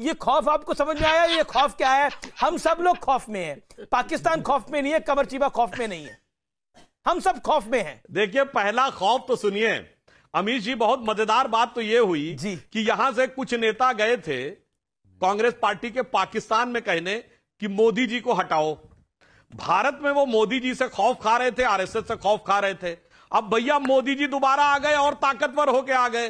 ये खौफ आपको समझ में आया ये खौफ क्या है हम सब लोग खौफ में हैं पाकिस्तान खौफ में नहीं है कमर चीबा खौफ में नहीं है हम सब खौफ में हैं देखिए पहला खौफ तो सुनिए अमीश जी बहुत मजेदार बात तो ये हुई जी कि यहां से कुछ नेता गए थे कांग्रेस पार्टी के पाकिस्तान में कहने कि मोदी जी को हटाओ भारत में वो मोदी जी से खौफ खा रहे थे आरएसएस से खौफ खा रहे थे अब भैया मोदी जी दोबारा आ गए और ताकतवर होके आ गए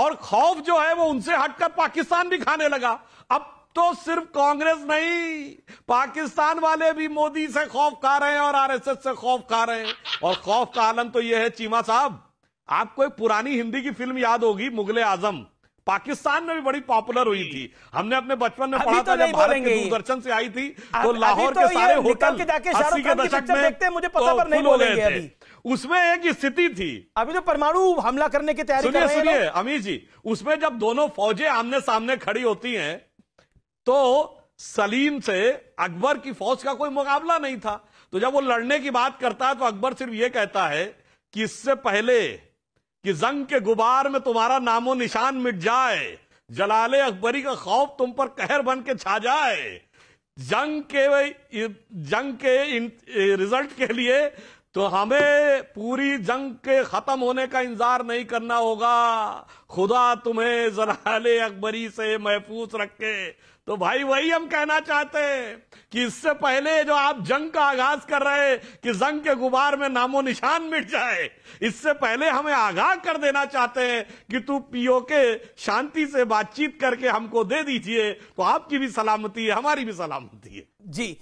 और खौफ जो है वो उनसे हटकर पाकिस्तान भी खाने लगा अब तो सिर्फ कांग्रेस नहीं पाकिस्तान वाले भी मोदी से खौफ खा रहे हैं और आरएसएस से खौफ खा रहे हैं और खौफ का आलम तो यह है चीमा साहब आपको एक पुरानी हिंदी की फिल्म याद होगी मुगले आजम पाकिस्तान में भी बड़ी पॉपुलर हुई थी हमने अपने बचपन में पढ़ा तो था जब भारत के दूरदर्शन से आई थी तो लाहौर तो के सारे होटल के दशक में मुझे पता तो पर नहीं बोलेंगे उसमें एक स्थिति थी अभी तो परमाणु हमला करने की तैयारी सुनिए सुनिए जी उसमें जब दोनों फौजें आमने सामने खड़ी होती हैं तो सलीम से अकबर की फौज का कोई मुकाबला नहीं था तो जब वो लड़ने की बात करता है तो अकबर सिर्फ ये कहता है कि इससे पहले कि जंग के गुबार में तुम्हारा नामो निशान मिट जाए जलाले अकबरी का खौफ तुम पर कहर बन के छा जाए जंग के जंग के रिजल्ट के लिए तो हमें पूरी जंग के खत्म होने का इंतजार नहीं करना होगा खुदा तुम्हें जराल अकबरी से महफूज रखे तो भाई वही हम कहना चाहते हैं कि इससे पहले जो आप जंग का आगाज कर रहे हैं कि जंग के गुबार में नामो निशान मिट जाए इससे पहले हमें आगाह कर देना चाहते हैं कि तू पीओ के शांति से बातचीत करके हमको दे दीजिए तो आपकी भी सलामती है हमारी भी सलामती है जी